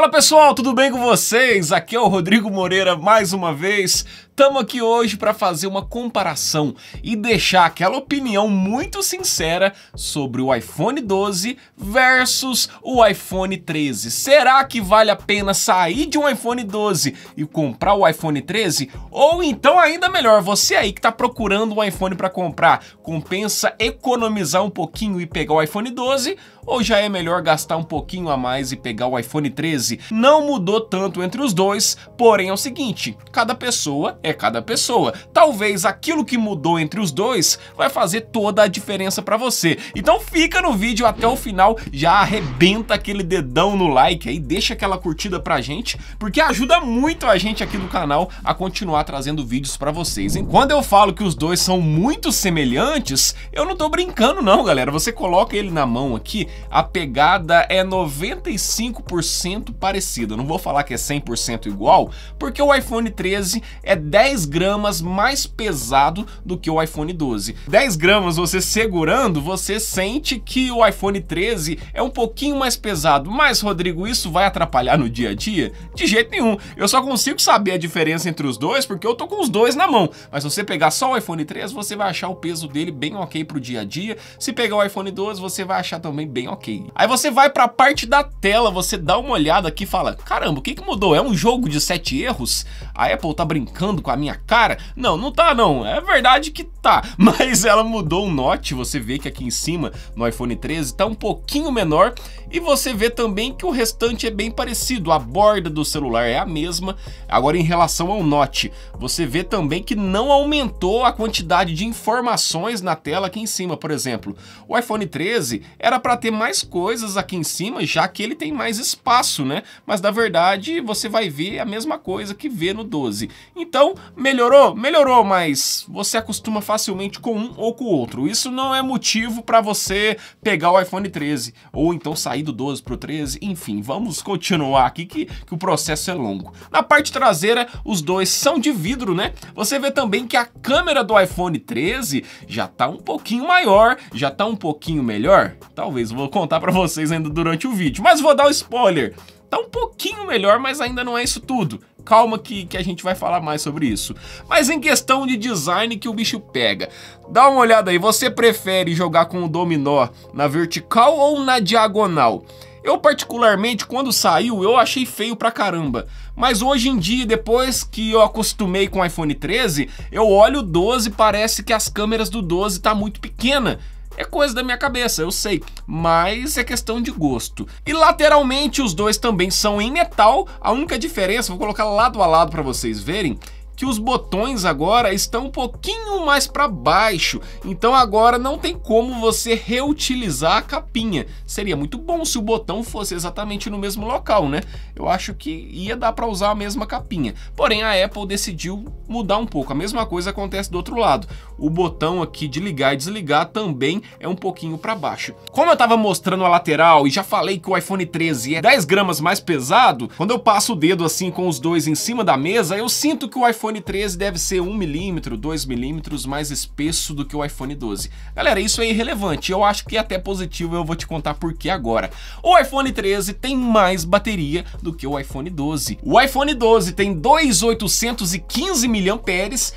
Fala pessoal, tudo bem com vocês? Aqui é o Rodrigo Moreira mais uma vez Estamos aqui hoje para fazer uma comparação e deixar aquela opinião muito sincera sobre o iPhone 12 versus o iPhone 13. Será que vale a pena sair de um iPhone 12 e comprar o iPhone 13? Ou então ainda melhor, você aí que está procurando um iPhone para comprar, compensa economizar um pouquinho e pegar o iPhone 12? Ou já é melhor gastar um pouquinho a mais e pegar o iPhone 13? Não mudou tanto entre os dois, porém é o seguinte, cada pessoa é cada pessoa. Talvez aquilo que mudou entre os dois vai fazer toda a diferença para você. Então fica no vídeo até o final, já arrebenta aquele dedão no like aí, deixa aquela curtida pra gente, porque ajuda muito a gente aqui do canal a continuar trazendo vídeos para vocês. enquanto quando eu falo que os dois são muito semelhantes, eu não tô brincando não, galera. Você coloca ele na mão aqui, a pegada é 95% parecida. não vou falar que é 100% igual, porque o iPhone 13 é 10 10 gramas mais pesado do que o iPhone 12. 10 gramas você segurando, você sente que o iPhone 13 é um pouquinho mais pesado. Mas, Rodrigo, isso vai atrapalhar no dia a dia? De jeito nenhum. Eu só consigo saber a diferença entre os dois porque eu tô com os dois na mão. Mas se você pegar só o iPhone 13, você vai achar o peso dele bem ok pro dia a dia. Se pegar o iPhone 12, você vai achar também bem ok. Aí você vai pra parte da tela, você dá uma olhada aqui e fala, caramba, o que, que mudou? É um jogo de sete erros? A Apple tá brincando com com a minha cara? Não, não tá não, é verdade que tá, mas ela mudou o note, você vê que aqui em cima no iPhone 13 tá um pouquinho menor e você vê também que o restante é bem parecido, a borda do celular é a mesma. Agora em relação ao note, você vê também que não aumentou a quantidade de informações na tela aqui em cima, por exemplo. O iPhone 13 era para ter mais coisas aqui em cima, já que ele tem mais espaço, né? Mas na verdade você vai ver a mesma coisa que vê no 12. Então então, melhorou? Melhorou, mas você acostuma facilmente com um ou com o outro. Isso não é motivo para você pegar o iPhone 13 ou então sair do 12 pro 13. Enfim, vamos continuar aqui que, que o processo é longo. Na parte traseira, os dois são de vidro, né? Você vê também que a câmera do iPhone 13 já tá um pouquinho maior, já tá um pouquinho melhor. Talvez vou contar para vocês ainda durante o vídeo, mas vou dar o um spoiler. Tá um pouquinho melhor, mas ainda não é isso tudo calma que, que a gente vai falar mais sobre isso. Mas em questão de design que o bicho pega, dá uma olhada aí, você prefere jogar com o dominó na vertical ou na diagonal? Eu particularmente, quando saiu, eu achei feio pra caramba. Mas hoje em dia, depois que eu acostumei com o iPhone 13, eu olho o 12 parece que as câmeras do 12 tá muito pequena. É coisa da minha cabeça, eu sei, mas é questão de gosto. E lateralmente os dois também são em metal, a única diferença, vou colocar lado a lado para vocês verem, que os botões agora estão um pouquinho mais para baixo, então agora não tem como você reutilizar a capinha. Seria muito bom se o botão fosse exatamente no mesmo local, né? Eu acho que ia dar para usar a mesma capinha. Porém, a Apple decidiu mudar um pouco. A mesma coisa acontece do outro lado. O botão aqui de ligar e desligar também é um pouquinho para baixo. Como eu estava mostrando a lateral e já falei que o iPhone 13 é 10 gramas mais pesado, quando eu passo o dedo assim com os dois em cima da mesa, eu sinto que o iPhone iPhone 13 deve ser 1mm, 2mm mais espesso do que o iPhone 12. Galera, isso é irrelevante, eu acho que é até positivo eu vou te contar por que agora. O iPhone 13 tem mais bateria do que o iPhone 12. O iPhone 12 tem 2,815 mAh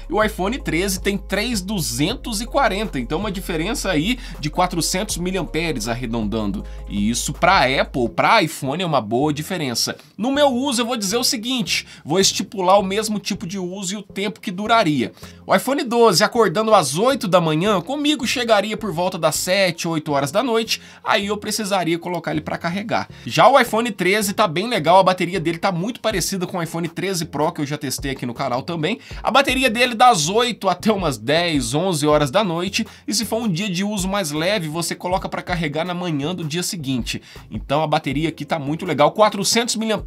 e o iPhone 13 tem 3,240, então uma diferença aí de 400 mAh arredondando. E isso para Apple, para iPhone é uma boa diferença. No meu uso eu vou dizer o seguinte, vou estipular o mesmo tipo de uso uso e o tempo que duraria. O iPhone 12 acordando às 8 da manhã, comigo chegaria por volta das 7, 8 horas da noite, aí eu precisaria colocar ele para carregar. Já o iPhone 13 tá bem legal, a bateria dele tá muito parecida com o iPhone 13 Pro que eu já testei aqui no canal também. A bateria dele das 8 até umas 10, 11 horas da noite, e se for um dia de uso mais leve, você coloca para carregar na manhã do dia seguinte. Então a bateria aqui tá muito legal, 400 mAh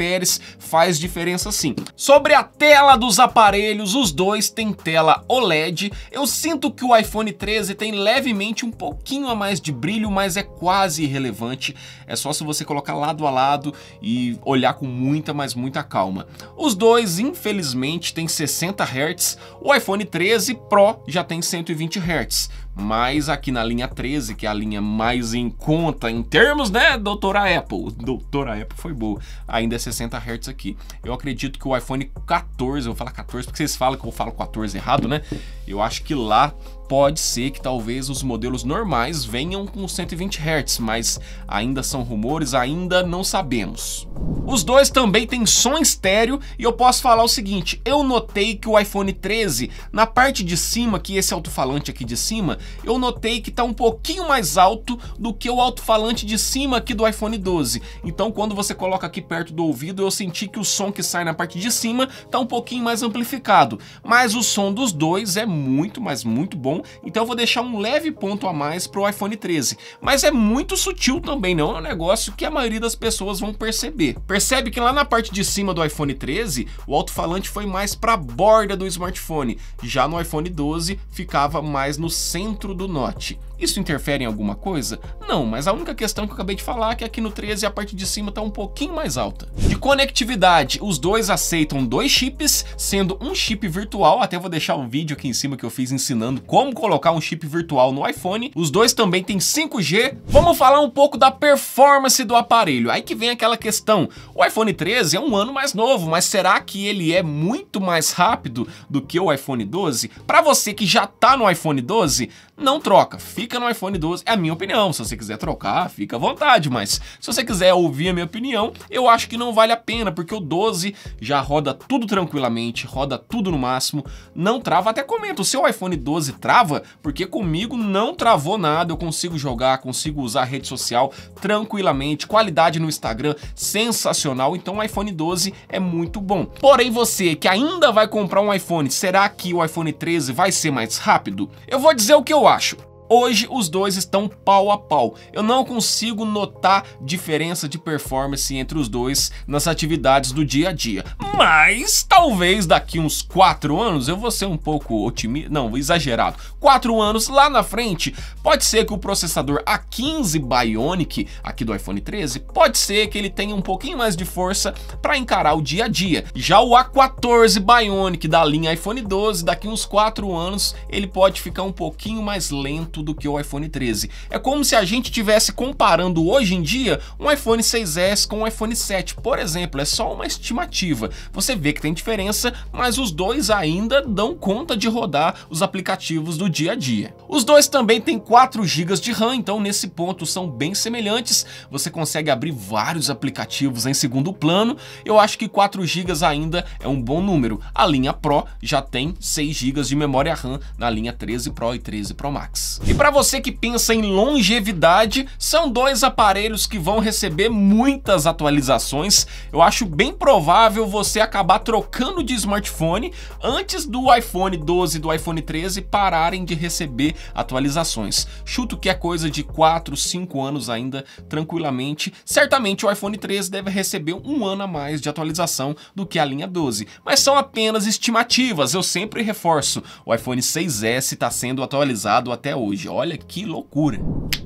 faz diferença sim. Sobre a tela dos aparelhos aparelhos, os dois têm tela OLED. Eu sinto que o iPhone 13 tem levemente um pouquinho a mais de brilho, mas é quase irrelevante. É só se você colocar lado a lado e olhar com muita, mas muita calma. Os dois, infelizmente, têm 60 Hz. O iPhone 13 Pro já tem 120 Hz. Mas aqui na linha 13, que é a linha mais em conta em termos, né, doutora Apple. Doutora Apple foi boa. Ainda é 60 Hz aqui. Eu acredito que o iPhone 14, eu vou falar 14 porque vocês falam que eu falo 14 errado, né? Eu acho que lá pode ser que talvez os modelos normais venham com 120 Hz, mas ainda são rumores, ainda não sabemos. Os dois também têm som estéreo e eu posso falar o seguinte, eu notei que o iPhone 13, na parte de cima, que esse alto-falante aqui de cima, eu notei que está um pouquinho mais alto do que o alto-falante de cima aqui do iPhone 12. Então quando você coloca aqui perto do ouvido, eu senti que o som que sai na parte de cima está um pouquinho mais amplificado. Mas o som dos dois é muito, mas muito bom, então eu vou deixar um leve ponto a mais para o iPhone 13. Mas é muito sutil também, não é um negócio que a maioria das pessoas vão perceber. Percebe que lá na parte de cima do iPhone 13, o alto-falante foi mais para a borda do smartphone, já no iPhone 12 ficava mais no centro do note. Isso interfere em alguma coisa? Não, mas a única questão que eu acabei de falar é que aqui no 13 a parte de cima está um pouquinho mais alta. De conectividade, os dois aceitam dois chips, sendo um chip virtual, até vou deixar o um vídeo aqui em cima que eu fiz ensinando como colocar um chip virtual no iPhone. Os dois também têm 5G. Vamos falar um pouco da performance do aparelho. Aí que vem aquela questão, o iPhone 13 é um ano mais novo, mas será que ele é muito mais rápido do que o iPhone 12? Para você que já tá no iPhone 12, não troca, fica no iPhone 12, é a minha opinião. Se você quiser trocar, fica à vontade, mas se você quiser ouvir a minha opinião, eu acho que não vale a pena, porque o 12 já roda tudo tranquilamente, roda tudo no máximo, não trava, até comenta, o seu iPhone 12 trava? Porque comigo não travou nada, eu consigo jogar, consigo usar rede social tranquilamente, qualidade no Instagram sensacional sensacional, então o iPhone 12 é muito bom. Porém, você que ainda vai comprar um iPhone, será que o iPhone 13 vai ser mais rápido? Eu vou dizer o que eu acho. Hoje os dois estão pau a pau. Eu não consigo notar diferença de performance entre os dois nas atividades do dia a dia. Mas talvez daqui uns quatro anos, eu vou ser um pouco otimista, não, exagerado. Quatro anos lá na frente, pode ser que o processador A15 Bionic aqui do iPhone 13, pode ser que ele tenha um pouquinho mais de força para encarar o dia a dia. Já o A14 Bionic da linha iPhone 12, daqui uns quatro anos, ele pode ficar um pouquinho mais lento do que o iPhone 13. É como se a gente estivesse comparando hoje em dia um iPhone 6S com um iPhone 7, por exemplo, é só uma estimativa. Você vê que tem diferença, mas os dois ainda dão conta de rodar os aplicativos do dia a dia. Os dois também têm 4 GB de RAM, então nesse ponto são bem semelhantes. Você consegue abrir vários aplicativos em segundo plano. Eu acho que 4 GB ainda é um bom número. A linha Pro já tem 6 GB de memória RAM na linha 13 Pro e 13 Pro Max. E para você que pensa em longevidade, são dois aparelhos que vão receber muitas atualizações. Eu acho bem provável você acabar trocando de smartphone antes do iPhone 12 e do iPhone 13 pararem de receber atualizações. Chuto que é coisa de 4, 5 anos ainda, tranquilamente. Certamente o iPhone 13 deve receber um ano a mais de atualização do que a linha 12, mas são apenas estimativas, eu sempre reforço. O iPhone 6S está sendo atualizado até hoje hoje. Olha que loucura.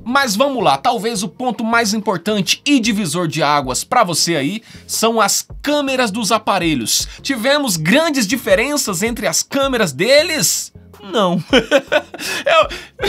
Mas vamos lá, talvez o ponto mais importante e divisor de águas para você aí são as câmeras dos aparelhos. Tivemos grandes diferenças entre as câmeras deles não. eu...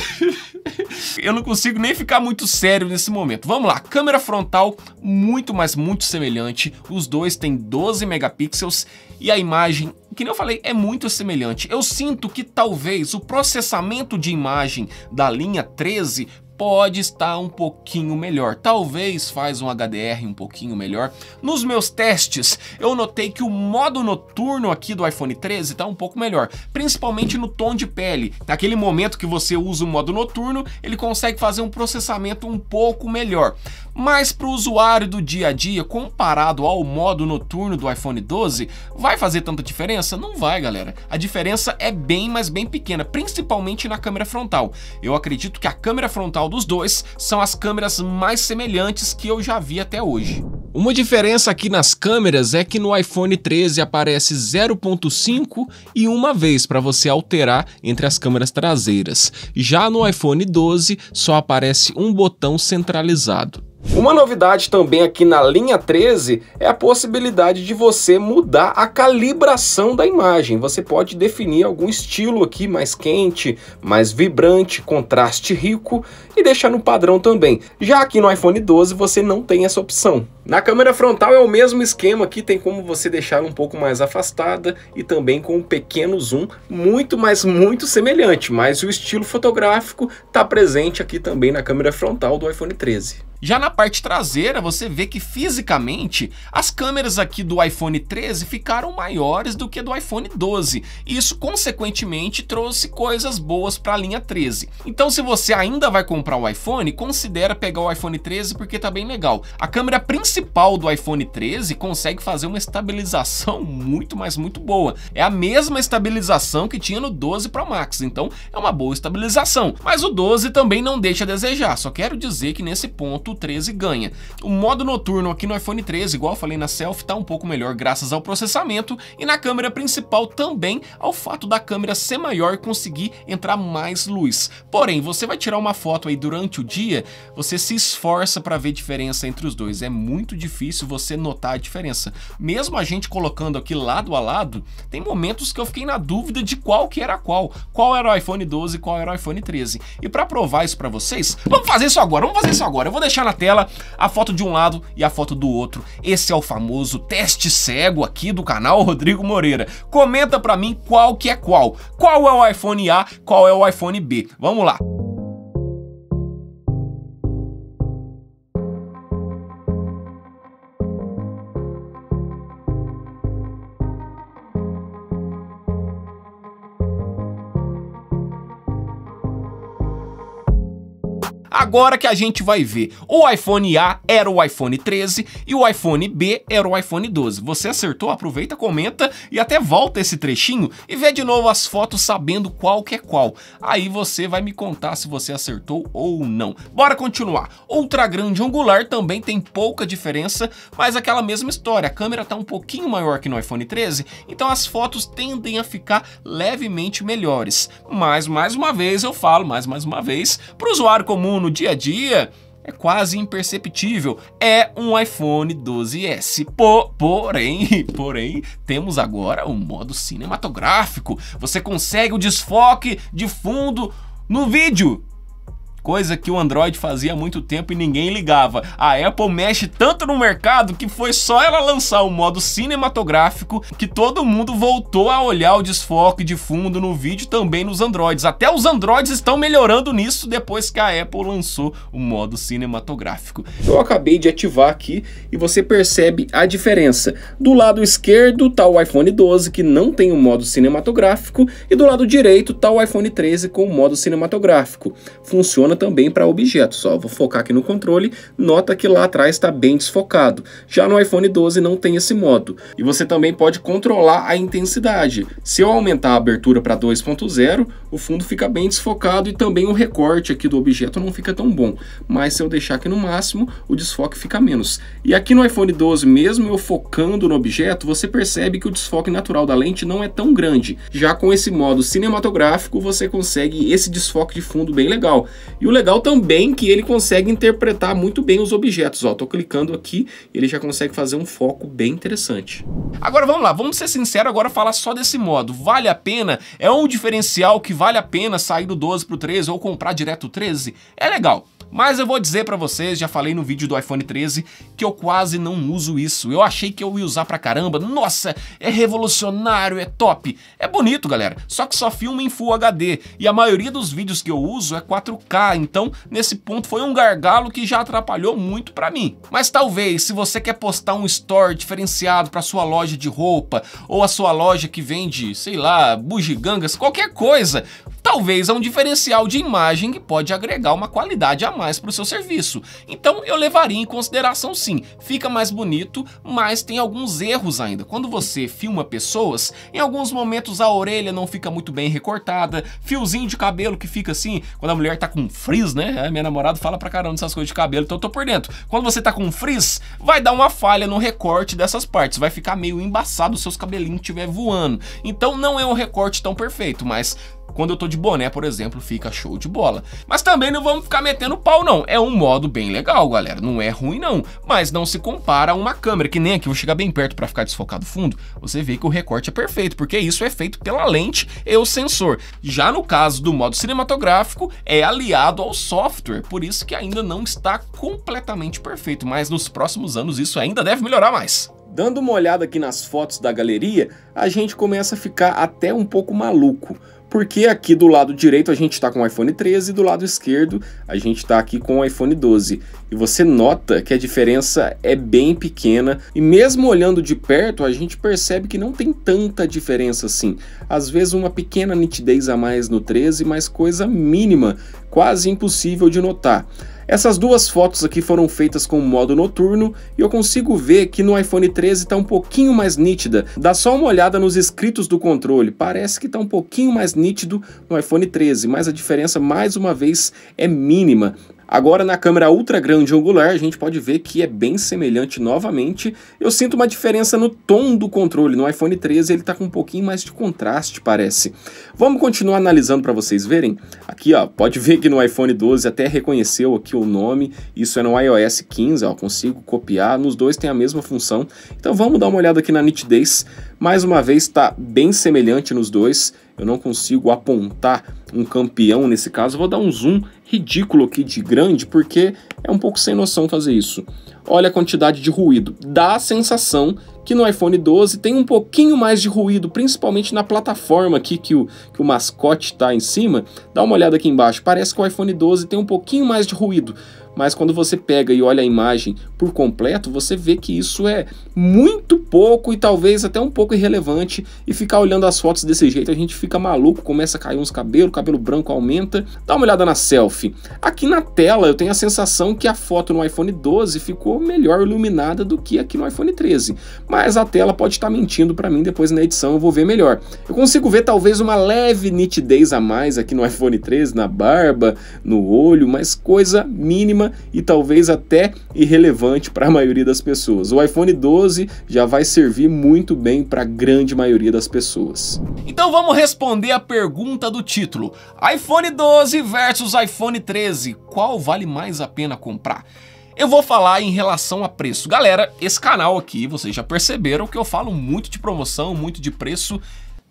eu não consigo nem ficar muito sério nesse momento. Vamos lá, câmera frontal muito, mas muito semelhante. Os dois têm 12 megapixels e a imagem, que nem eu falei, é muito semelhante. Eu sinto que talvez o processamento de imagem da linha 13 pode estar um pouquinho melhor. Talvez faz um HDR um pouquinho melhor. Nos meus testes, eu notei que o modo noturno aqui do iPhone 13 está um pouco melhor, principalmente no tom de pele. Naquele momento que você usa o modo noturno, ele consegue fazer um processamento um pouco melhor. Mas para o usuário do dia a dia, comparado ao modo noturno do iPhone 12, vai fazer tanta diferença? Não vai, galera. A diferença é bem, mas bem pequena, principalmente na câmera frontal. Eu acredito que a câmera frontal dos dois são as câmeras mais semelhantes que eu já vi até hoje. Uma diferença aqui nas câmeras é que no iPhone 13 aparece 0.5 e uma vez para você alterar entre as câmeras traseiras. Já no iPhone 12 só aparece um botão centralizado. Uma novidade também aqui na linha 13 é a possibilidade de você mudar a calibração da imagem. Você pode definir algum estilo aqui mais quente, mais vibrante, contraste rico e deixar no padrão também. Já aqui no iPhone 12 você não tem essa opção. Na câmera frontal é o mesmo esquema aqui, tem como você deixar um pouco mais afastada e também com um pequeno zoom, muito, mas muito semelhante, mas o estilo fotográfico está presente aqui também na câmera frontal do iPhone 13. Já na parte traseira, você vê que fisicamente as câmeras aqui do iPhone 13 ficaram maiores do que do iPhone 12. E isso, consequentemente, trouxe coisas boas para a linha 13. Então, se você ainda vai comprar o iPhone, considera pegar o iPhone 13 porque tá bem legal. A câmera principal principal do iPhone 13 consegue fazer uma estabilização muito, mas muito boa. É a mesma estabilização que tinha no 12 Pro Max, então é uma boa estabilização. Mas o 12 também não deixa a desejar, só quero dizer que nesse ponto o 13 ganha. O modo noturno aqui no iPhone 13, igual falei na selfie, tá um pouco melhor graças ao processamento e na câmera principal também ao fato da câmera ser maior e conseguir entrar mais luz. Porém, você vai tirar uma foto aí durante o dia, você se esforça para ver diferença entre os dois, é muito muito difícil você notar a diferença. Mesmo a gente colocando aqui lado a lado, tem momentos que eu fiquei na dúvida de qual que era qual. Qual era o iPhone 12 e qual era o iPhone 13. E para provar isso para vocês, vamos fazer isso agora, vamos fazer isso agora. Eu vou deixar na tela a foto de um lado e a foto do outro. Esse é o famoso teste cego aqui do canal Rodrigo Moreira. Comenta para mim qual que é qual. Qual é o iPhone A, qual é o iPhone B. Vamos lá. Agora que a gente vai ver, o iPhone A era o iPhone 13 e o iPhone B era o iPhone 12. Você acertou? Aproveita, comenta e até volta esse trechinho e vê de novo as fotos sabendo qual que é qual. Aí você vai me contar se você acertou ou não. Bora continuar. Ultra grande angular também tem pouca diferença, mas aquela mesma história. A câmera tá um pouquinho maior que no iPhone 13, então as fotos tendem a ficar levemente melhores. Mas mais uma vez eu falo, mais mais uma vez, para o usuário comum no dia a dia, é quase imperceptível. É um iPhone 12S. por porém, porém, temos agora o um modo cinematográfico. Você consegue o desfoque de fundo no vídeo coisa que o Android fazia há muito tempo e ninguém ligava. A Apple mexe tanto no mercado que foi só ela lançar o um modo cinematográfico que todo mundo voltou a olhar o desfoque de fundo no vídeo também nos Androids. Até os Androids estão melhorando nisso depois que a Apple lançou o modo cinematográfico. Eu acabei de ativar aqui e você percebe a diferença. Do lado esquerdo está o iPhone 12 que não tem o modo cinematográfico e do lado direito está o iPhone 13 com o modo cinematográfico. Funciona também para objetos. Só vou focar aqui no controle, nota que lá atrás está bem desfocado. Já no iPhone 12 não tem esse modo. E você também pode controlar a intensidade. Se eu aumentar a abertura para 2.0, o fundo fica bem desfocado e também o recorte aqui do objeto não fica tão bom. Mas se eu deixar aqui no máximo, o desfoque fica menos. E aqui no iPhone 12, mesmo eu focando no objeto, você percebe que o desfoque natural da lente não é tão grande. Já com esse modo cinematográfico, você consegue esse desfoque de fundo bem legal. E o legal também é que ele consegue interpretar muito bem os objetos. Ó, tô clicando aqui, ele já consegue fazer um foco bem interessante. Agora vamos lá, vamos ser sinceros agora falar só desse modo. Vale a pena? É um diferencial que vale a pena sair do 12 pro 13 ou comprar direto o 13? É legal. Mas eu vou dizer para vocês, já falei no vídeo do iPhone 13, que eu quase não uso isso. Eu achei que eu ia usar pra caramba. Nossa, é revolucionário, é top. É bonito, galera. Só que só filma em Full HD. E a maioria dos vídeos que eu uso é 4K, ah, então, nesse ponto foi um gargalo que já atrapalhou muito para mim. Mas talvez se você quer postar um store diferenciado para sua loja de roupa ou a sua loja que vende, sei lá, bugigangas, qualquer coisa, talvez é um diferencial de imagem que pode agregar uma qualidade a mais para o seu serviço. Então eu levaria em consideração sim, fica mais bonito, mas tem alguns erros ainda. Quando você filma pessoas, em alguns momentos a orelha não fica muito bem recortada, fiozinho de cabelo que fica assim, quando a mulher tá com frizz, né? É, minha namorada fala pra caramba dessas coisas de cabelo, então eu tô por dentro. Quando você tá com frizz, vai dar uma falha no recorte dessas partes, vai ficar meio embaçado se seus cabelinhos estiverem voando. Então não é um recorte tão perfeito, mas quando eu tô de boné, por exemplo, fica show de bola. Mas também não vamos ficar metendo pau, não. É um modo bem legal, galera. Não é ruim, não. Mas não se compara a uma câmera, que nem aqui. Vou chegar bem perto para ficar desfocado fundo. Você vê que o recorte é perfeito, porque isso é feito pela lente e o sensor. Já no caso do modo cinematográfico, é aliado ao software. Por isso que ainda não está completamente perfeito. Mas nos próximos anos isso ainda deve melhorar mais. Dando uma olhada aqui nas fotos da galeria, a gente começa a ficar até um pouco maluco porque aqui do lado direito a gente está com o iPhone 13 e do lado esquerdo a gente está aqui com o iPhone 12. E você nota que a diferença é bem pequena e mesmo olhando de perto a gente percebe que não tem tanta diferença assim. Às vezes uma pequena nitidez a mais no 13, mas coisa mínima, quase impossível de notar. Essas duas fotos aqui foram feitas com modo noturno e eu consigo ver que no iPhone 13 está um pouquinho mais nítida. Dá só uma olhada nos escritos do controle, parece que está um pouquinho mais nítido no iPhone 13, mas a diferença mais uma vez é mínima. Agora na câmera ultra grande angular a gente pode ver que é bem semelhante novamente. Eu sinto uma diferença no tom do controle, no iPhone 13 ele está com um pouquinho mais de contraste parece. Vamos continuar analisando para vocês verem? Aqui ó, pode ver que no iPhone 12 até reconheceu aqui o nome, isso é no iOS 15, ó, consigo copiar, nos dois tem a mesma função. Então vamos dar uma olhada aqui na nitidez, mais uma vez está bem semelhante nos dois, eu não consigo apontar um campeão nesse caso, vou dar um zoom ridículo aqui de grande, porque é um pouco sem noção fazer isso. Olha a quantidade de ruído. Dá a sensação que no iPhone 12 tem um pouquinho mais de ruído, principalmente na plataforma aqui que o, que o mascote está em cima. Dá uma olhada aqui embaixo, parece que o iPhone 12 tem um pouquinho mais de ruído mas quando você pega e olha a imagem por completo, você vê que isso é muito pouco e talvez até um pouco irrelevante. E ficar olhando as fotos desse jeito, a gente fica maluco, começa a cair uns cabelos, cabelo branco aumenta. Dá uma olhada na selfie. Aqui na tela eu tenho a sensação que a foto no iPhone 12 ficou melhor iluminada do que aqui no iPhone 13, mas a tela pode estar tá mentindo para mim depois na edição, eu vou ver melhor. Eu consigo ver talvez uma leve nitidez a mais aqui no iPhone 13, na barba, no olho, mas coisa mínima e talvez até irrelevante para a maioria das pessoas. O iPhone 12 já vai servir muito bem para a grande maioria das pessoas. Então vamos responder a pergunta do título: iPhone 12 versus iPhone 13, qual vale mais a pena comprar? Eu vou falar em relação a preço. Galera, esse canal aqui, vocês já perceberam que eu falo muito de promoção, muito de preço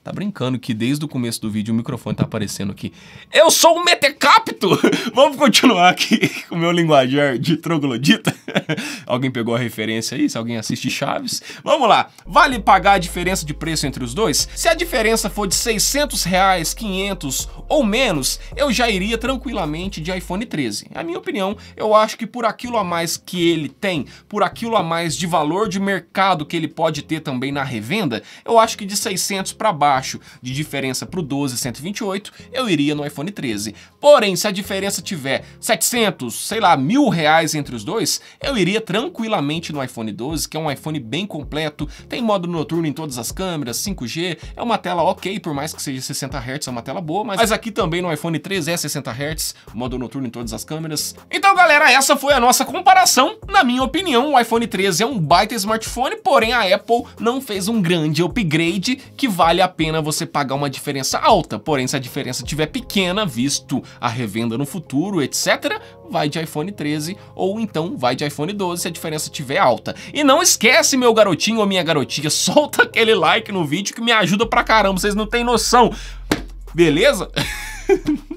Tá brincando que desde o começo do vídeo o microfone tá aparecendo aqui. Eu sou um metecapto! Vamos continuar aqui com o meu linguajar de troglodita. alguém pegou a referência aí? Se alguém assiste Chaves. Vamos lá. Vale pagar a diferença de preço entre os dois? Se a diferença for de 600 reais, 500 ou menos, eu já iria tranquilamente de iPhone 13. A minha opinião, eu acho que por aquilo a mais que ele tem, por aquilo a mais de valor de mercado que ele pode ter também na revenda, eu acho que de 600 para baixo baixo de diferença para o 12 128, eu iria no iPhone 13. Porém, se a diferença tiver 700, sei lá, mil reais entre os dois, eu iria tranquilamente no iPhone 12, que é um iPhone bem completo, tem modo noturno em todas as câmeras, 5G, é uma tela ok, por mais que seja 60 Hz, é uma tela boa, mas, mas aqui também no iPhone 13 é 60 Hz, modo noturno em todas as câmeras. Então, galera, essa foi a nossa comparação. Na minha opinião, o iPhone 13 é um baita smartphone, porém a Apple não fez um grande upgrade que vale a pena pena você pagar uma diferença alta, porém se a diferença tiver pequena, visto a revenda no futuro, etc, vai de iPhone 13 ou então vai de iPhone 12 se a diferença tiver alta. E não esquece, meu garotinho ou minha garotinha, solta aquele like no vídeo que me ajuda pra caramba, vocês não têm noção. Beleza?